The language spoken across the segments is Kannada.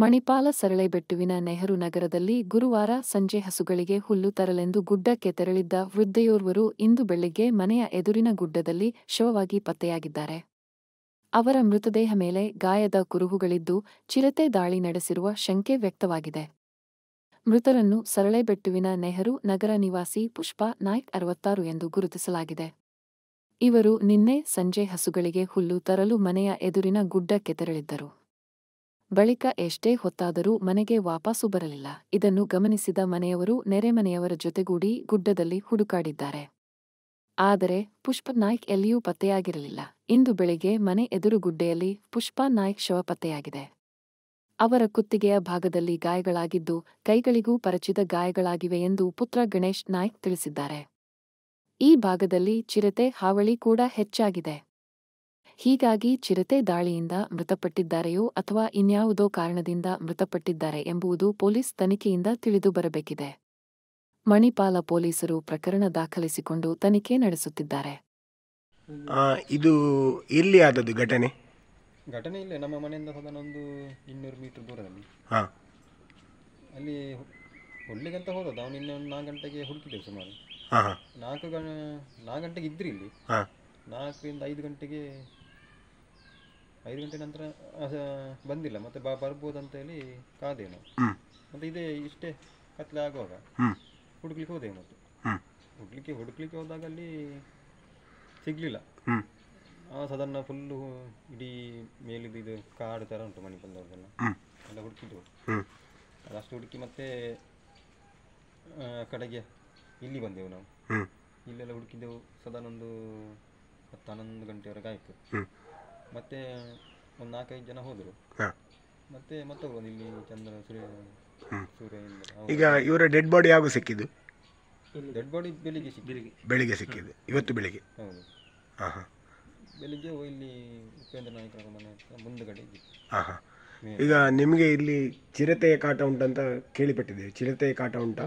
ಮಣಿಪಾಲ ಸರಳೆಬೆಟ್ಟುವಿನ ನೆಹರು ನಗರದಲ್ಲಿ ಗುರುವಾರ ಸಂಜೆ ಹಸುಗಳಿಗೆ ಹುಲ್ಲು ತರಲೆಂದು ಗುಡ್ಡಕ್ಕೆ ತೆರಳಿದ್ದ ವೃದ್ಧೆಯೋರ್ವರು ಇಂದು ಬೆಳಿಗ್ಗೆ ಮನೆಯ ಎದುರಿನ ಗುಡ್ಡದಲ್ಲಿ ಶವವಾಗಿ ಪತ್ತೆಯಾಗಿದ್ದಾರೆ ಅವರ ಮೃತದೇಹ ಮೇಲೆ ಗಾಯದ ಕುರುಹುಗಳಿದ್ದು ಚಿರತೆ ದಾಳಿ ನಡೆಸಿರುವ ಶಂಕೆ ವ್ಯಕ್ತವಾಗಿದೆ ಮೃತರನ್ನು ಸರಳೆಬೆಟ್ಟುವಿನ ನೆಹರು ನಗರ ನಿವಾಸಿ ಪುಷ್ಪಾ ನಾಯ್ಕ್ ಅರವತ್ತಾರು ಎಂದು ಗುರುತಿಸಲಾಗಿದೆ ಇವರು ನಿನ್ನೆ ಸಂಜೆ ಹಸುಗಳಿಗೆ ಹುಲ್ಲು ತರಲು ಮನೆಯ ಎದುರಿನ ಗುಡ್ಡಕ್ಕೆ ತೆರಳಿದ್ದರು ಬಳಿಕ ಎಷ್ಟೇ ಹೊತ್ತಾದರೂ ಮನೆಗೆ ವಾಪಸ್ಸು ಬರಲಿಲ್ಲ ಇದನ್ನು ಗಮನಿಸಿದ ಮನೆಯವರು ನೆರೆಮನೆಯವರ ಜೊತೆಗೂಡಿ ಗುಡ್ಡದಲ್ಲಿ ಹುಡುಕಾಡಿದ್ದಾರೆ ಆದರೆ ಪುಷ್ಪ ನಾಯ್ಕ್ ಎಲ್ಲಿಯೂ ಪತ್ತೆಯಾಗಿರಲಿಲ್ಲ ಇಂದು ಬೆಳಿಗ್ಗೆ ಮನೆ ಎದುರು ಗುಡ್ಡೆಯಲ್ಲಿ ಪುಷ್ಪ ನಾಯ್ಕ್ ಶವ ಪತ್ತೆಯಾಗಿದೆ ಅವರ ಕುತ್ತಿಗೆಯ ಭಾಗದಲ್ಲಿ ಗಾಯಗಳಾಗಿದ್ದು ಕೈಗಳಿಗೂ ಪರಚಿದ ಗಾಯಗಳಾಗಿವೆ ಎಂದು ಪುತ್ರ ಗಣೇಶ್ ನಾಯ್ಕ್ ತಿಳಿಸಿದ್ದಾರೆ ಈ ಭಾಗದಲ್ಲಿ ಚಿರತೆ ಹಾವಳಿ ಕೂಡ ಹೆಚ್ಚಾಗಿದೆ ಹೀಗಾಗಿ ಚಿರತೆ ದಾಳಿಯಿಂದ ಮೃತಪಟ್ಟಿದ್ದಾರೆಯೋ ಅಥವಾ ಇನ್ಯಾವುದೋ ಕಾರಣದಿಂದ ಮೃತಪಟ್ಟಿದ್ದಾರೆ ಎಂಬುದು ಪೊಲೀಸ್ ತನಿಖೆಯಿಂದ ತಿಳಿದು ಬರಬೇಕಿದೆ ಮಣಿಪಾಲ ಪೊಲೀಸರು ಪ್ರಕರಣ ದಾಖಲಿಸಿಕೊಂಡು ತನಿಖೆ ನಡೆಸುತ್ತಿದ್ದಾರೆ ಇದು ಎಲ್ಲಿ ಆದದ್ದು ಘಟನೆ ಘಟನೆ ಇಲ್ಲ ನಮ್ಮ ಮನೆಯಿಂದ ಒಂದು ಇನ್ನೂರು ಮೀಟರ್ ದೂರದಲ್ಲಿ ಹಾಂ ಅಲ್ಲಿ ಒಳ್ಳೆಗಂತ ಹೋದದ್ದು ಅವನು ಇನ್ನೊಂದು ನಾಲ್ಕು ಗಂಟೆಗೆ ಹುಡುಕಿದ್ದೇವೆ ಸುಮಾರು ಹಾಂ ನಾಲ್ಕು ಗಣ ನಾಲ್ಕು ಗಂಟೆಗೆ ಇದ್ರಿ ಇಲ್ಲಿ ನಾಲ್ಕರಿಂದ ಐದು ಗಂಟೆಗೆ ಐದು ಗಂಟೆ ನಂತರ ಬಂದಿಲ್ಲ ಮತ್ತೆ ಬಾ ಬರ್ಬೋದು ಹೇಳಿ ನಾವು ಮತ್ತೆ ಇದೇ ಇಷ್ಟೇ ಕತ್ಲೆ ಆಗುವಾಗ ಹುಡುಕ್ಲಿಕ್ಕೆ ಹೋದೆ ಮತ್ತೆ ಹುಡುಕ್ಲಿಕ್ಕೆ ಹುಡುಕ್ಲಿಕ್ಕೆ ಹೋದಾಗ ಅಲ್ಲಿ ಸಿಗ್ಲಿಲ್ಲ ಆ ಫುಲ್ಲು ಇಡೀ ಮೇಲಿದ್ದು ಇದು ಕಾಡು ಥರ ಉಂಟು ಮನೆ ಬಂದವ್ರದೆಲ್ಲ ಎಲ್ಲ ಹುಡುಕಿದ್ದು ಅದಷ್ಟು ಹುಡುಕಿ ಮತ್ತೆ ಕಡೆಗೆ ಇಲ್ಲಿ ಬಂದೆವು ನಾವು ಇಲ್ಲೆಲ್ಲ ಹುಡುಕಿದ್ದೆವು ಸದನ ಒಂದು ಹತ್ತು ಹನ್ನೊಂದು ಗಂಟೆವರೆಗೆ ಆಯಿತು ಮತ್ತೆ ಒಂದು ನಾಲ್ಕೈದು ಜನ ಹೋದರು ಹಾಂ ಮತ್ತೆ ಮತ್ತೊಬ್ಬರು ಇಲ್ಲಿ ಚಂದ್ರ ಸೂರ್ಯ ಹ್ಮ್. ಸೂರ್ಯ ಈಗ ಇವರ ಡೆಡ್ ಬಾಡಿ ಯಾವಾಗ ಸಿಕ್ಕಿದ್ದು ಡೆಡ್ ಬಾಡಿ ಬೆಳಿಗ್ಗೆ ಸಿಕ್ಕಿದೆ ಬೆಳಿಗ್ಗೆ ಸಿಕ್ಕಿದೆ ಇವತ್ತು ಬೆಳಿಗ್ಗೆ ಹೌದು ಹಾಂ ಹಾಂ ಬೆಳಿಗ್ಗೆ ಇಲ್ಲಿ ಉಪೇಂದ್ರ ನಾಯಕರ ಮನೆ ಹತ್ರ ಮುಂದುಗಡೆ ಹಾಂ ಹಾಂ ಈಗ ನಿಮಗೆ ಇಲ್ಲಿ ಚಿರತೆಯ ಕಾಟ ಉಂಟಂತ ಕೇಳಿಪಟ್ಟಿದ್ದೇವೆ ಚಿರತೆಯ ಕಾಟ ಉಂಟಾ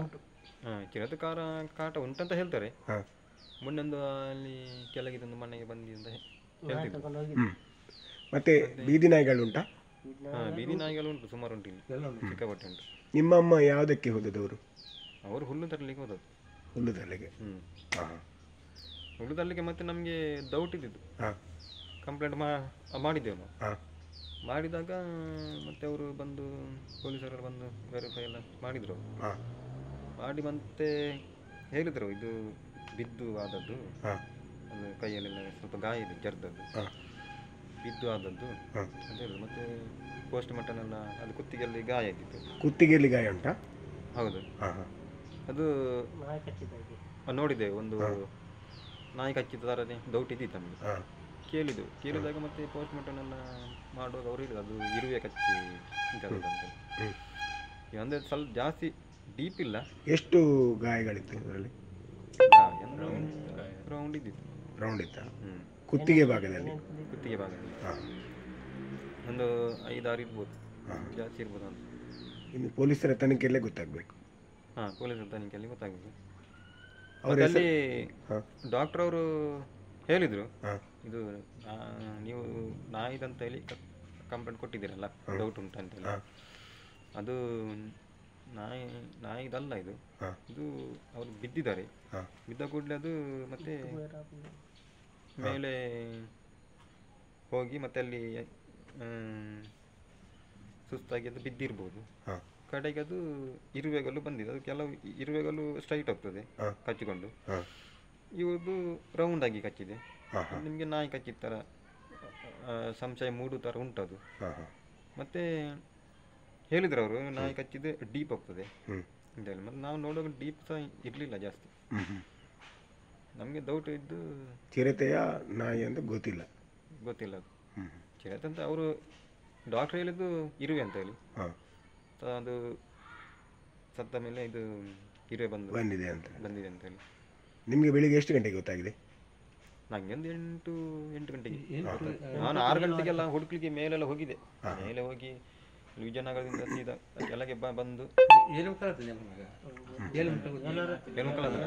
ಹಾಂ ಕಾರ ಕಾಟ ಉಂಟಂತ ಹೇಳ್ತಾರೆ ಹಾಂ ಮೊನ್ನೆ ಒಂದು ಅಲ್ಲಿ ಕೆಳಗಿದೊಂದು ಮನೆಗೆ ಬಂದಿದೆ ಅಂತ ಹೇ- ಹೇಳ್ತಿದ್ರು ಮತ್ತೆ ಬೀದಿ ನಾಯಿಗಳು ಉಂಟಾ ಬೀದಿ ನಾಯಿಗಳು ಉಂಟು ಸುಮಾರು ಉಂಟು ಇಲ್ಲಿ ಸಿಕ್ಕಾಪಟ್ಟೆ ಉಂಟು ನಿಮ್ಮ ಅಮ್ಮ ಯಾವುದಕ್ಕೆ ಹೋದದವರು ಅವರು ಹುಲ್ಲು ತರಲಿಕ್ಕೆ ಹೋದದ್ದು ಹುಲ್ಲು ತರಲಿಕ್ಕೆ ಹ್ಮ್ ಹುಲ್ಲು ತರಲಿಕ್ಕೆ ಮತ್ತೆ ನಮಗೆ ಡೌಟ್ ಇದ್ದಿದ್ದು ಹಾಂ ಕಂಪ್ಲೇಂಟ್ ಮಾ ಮಾಡಿದ್ದೆವು ನಾವು ಮಾಡಿದಾಗ ಮತ್ತೆ ಅವರು ಬಂದು ಪೊಲೀಸರು ಬಂದು ವೆರಿಫೈ ಎಲ್ಲ ಮಾಡಿದರು ಹಾಂ ಮಾಡಿ ಮತ್ತೆ ಹೇಳಿದರು ಇದು ಬಿದ್ದು ಆದದ್ದು ಹಾಂ ಕೈಯಲ್ಲಿ ಕೈಯಲ್ಲೆಲ್ಲ ಸ್ವಲ್ಪ ಗಾಯ ಇದೆ ಜರ್ದದ್ದು ಹಾಂ ಬಿದ್ದು ಆದದ್ದು ಅಂತ ಮತ್ತೆ ಪೋಸ್ಟ್ ಮಾರ್ಟಮ್ ಎಲ್ಲ ಅದು ಕುತ್ತಿಗೆಯಲ್ಲಿ ಗಾಯ ಆಗಿತ್ತು ಕುತ್ತಿಗೆಯಲ್ಲಿ ಗಾಯ ಉಂಟಾ ಹೌದು ಅದು ನೋಡಿದೆ ಒಂದು ನಾಯಿ ಕಚ್ಚಿದ ಥರನೇ ಡೌಟ್ ಇದ್ದಿತ್ತು ನಮಗೆ ಕೇಳಿದೆವು ಕೇಳಿದಾಗ ಮತ್ತೆ ಪೋಸ್ಟ್ ಮಾರ್ಟಮ್ ಎಲ್ಲ ಮಾಡುವಾಗ ಅವರು ಹೇಳಿದ್ರು ಅದು ಇರುವೆ ಕಚ್ಚಿ ಇಂಥದ್ದು ಅಂತ ಅಂದರೆ ಸ್ವಲ್ಪ ಜಾಸ್ತಿ ಡೀಪ್ ಇಲ್ಲ ಎಷ್ಟು ಗಾಯಗಳಿತ್ತು ಅದರಲ್ಲಿ ರೌಂಡ್ ಇದ್ದಿತ್ತು ರೌಂಡ್ ಇತ್ತಾ ಹ್ಞೂ ಕುತ್ತಿಗೆ ಭಾಗದಲ್ಲಿ ಕುತ್ತಿಗೆ ಭಾಗದಲ್ಲಿ ಹಾಂ ಒಂದು ಐದಾರು ಇರ್ಬೋದು ಜಾಸ್ತಿ ಇರ್ಬೋದು ಅಂತ ಇನ್ನು ಪೊಲೀಸರ ತನಿಖೆಯಲ್ಲೇ ಗೊತ್ತಾಗಬೇಕು ಹಾಂ ಪೊಲೀಸರ ತನಿಖೆಯಲ್ಲಿ ಗೊತ್ತಾಗಬೇಕು ಅವರಲ್ಲಿ ಡಾಕ್ಟರ್ ಅವರು ಹೇಳಿದರು ಇದು ನೀವು ನಾಯಿದಂತ ಹೇಳಿ ಕಂಪ್ಲೇಂಟ್ ಕೊಟ್ಟಿದ್ದೀರಲ್ಲ ಡೌಟ್ ಉಂಟು ಅಂತ ಹೇಳಿ ಅದು ನಾಯಿ ನಾಯಿದಲ್ಲ ಇದು ಇದು ಅವರು ಬಿದ್ದಿದ್ದಾರೆ ಬಿದ್ದ ಕೂಡಲೇ ಅದು ಮತ್ತೆ ಮೇಲೆ ಹೋಗಿ ಮತ್ತೆ ಅಲ್ಲಿ ಸುಸ್ತಾಗಿ ಅದು ಬಿದ್ದಿರ್ಬೋದು ಕಡೆಗೆ ಅದು ಇರುವೆಗಳು ಬಂದಿದೆ ಅದು ಕೆಲವು ಇರುವೆಗಲ್ಲು ಸ್ಟ್ರೈಟ್ ಆಗ್ತದೆ ಕಚ್ಚಿಕೊಂಡು ಇವ್ರದ್ದು ರೌಂಡ್ ಆಗಿ ಕಚ್ಚಿದೆ ನಿಮಗೆ ನಾಯಿ ಕಚ್ಚಿದ ಥರ ಸಂಶಯ ಮೂಡು ಥರ ಉಂಟದು ಮತ್ತೆ ಹೇಳಿದ್ರು ಅವರು ನಾಯಿ ಕಚ್ಚಿದ್ರೆ ಡೀಪ್ ಹೋಗ್ತದೆ ಅಂತ ಹೇಳಿ ಮತ್ತೆ ನಾವು ನೋಡುವಾಗ ಡೀಪ್ ಸಹ ಇರಲಿಲ್ಲ ಜಾಸ್ತಿ ನಮಗೆ ಡೌಟ್ ಇದ್ದು ಚಿರತೆಯ ನಾಯಿ ಅಂತ ಗೊತ್ತಿಲ್ಲ ಗೊತ್ತಿಲ್ಲ ಅದು ಚಿರತೆ ಅಂತ ಅವರು ಡಾಕ್ಟರ್ ಹೇಳಿದ್ದು ಇರುವೆ ಅಂತ ಹೇಳಿ ಅದು ಸತ್ತ ಮೇಲೆ ಇದು ಇರುವೆ ಬಂದು ಬಂದಿದೆ ಅಂತ ಬಂದಿದೆ ಅಂತ ಹೇಳಿ ನಿಮಗೆ ಬೆಳಿಗ್ಗೆ ಎಷ್ಟು ಗಂಟೆಗೆ ಗೊತ್ತಾಗಿದೆ ನಂಗೆ ಒಂದು ಎಂಟು ಎಂಟು ಗಂಟೆಗೆ ನಾನು ಆರು ಗಂಟೆಗೆಲ್ಲ ಹುಡುಕ್ಲಿಕ್ಕೆ ಮೇಲೆಲ್ಲ ಹೋಗಿದೆ ಮೇಲೆ ಹೋಗಿ ವಿಜಯನಗರದಿಂದ ಸೀದಾ ಕೆಳಗೆ ಬಂದು ಏನು